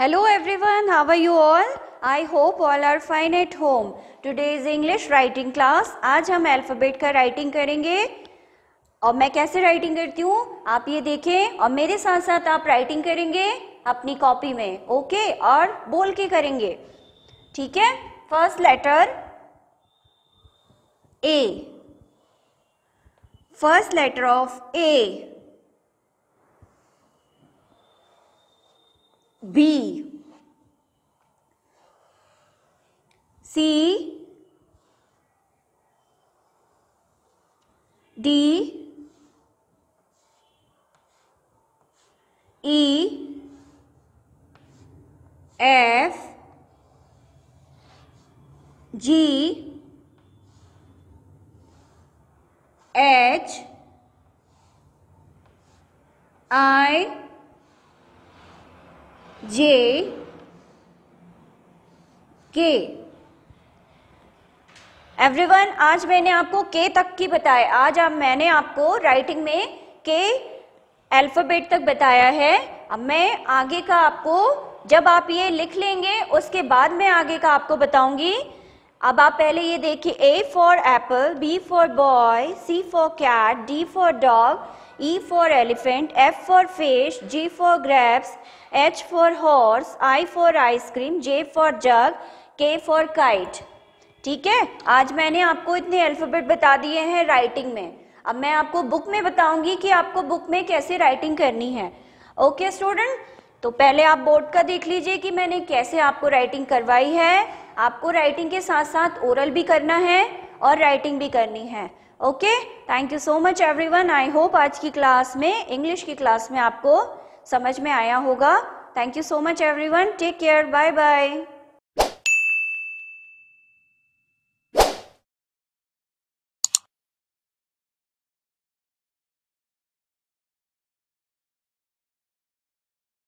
Hello everyone, how are you all I hope all are fine at home today is English writing class आज हम alphabet का writing करेंगे और मैं कैसे राइटिंग करती हूँ आप ये देखें और मेरे साथ साथ आप राइटिंग करेंगे अपनी कॉपी में ओके okay? और बोल के करेंगे ठीक है first letter A first letter of A B. C. D. E. F. G. H. I. J K everyone आज मैंने आपको के तक की बताए आज अब मैंने आपको राइटिंग में के अल्फाबेट तक बताया है अब मैं आगे का आपको जब आप ये लिख लेंगे उसके बाद मैं आगे का आपको बताऊंगी अब आप पहले ये देखिए A for apple B for boy C for cat D for dog E for elephant, F for fish, G for grapes, H for horse, I for ice cream, J for jug, K for kite. ठीक है आज मैंने आपको इतने alphabet बता दिए हैं writing में अब मैं आपको बुक में बताऊंगी कि आपको बुक में कैसे राइटिंग करनी है ओके स्टूडेंट तो पहले आप बोर्ड का देख लीजिए कि मैंने कैसे आपको राइटिंग करवाई है आपको राइटिंग के साथ साथ ओरल भी करना है और राइटिंग भी करनी है okay thank you so much everyone I hope आज की क्लास में इंग्लिश की क्लास में आपको समझ में आया होगा thank you so much everyone take care bye bye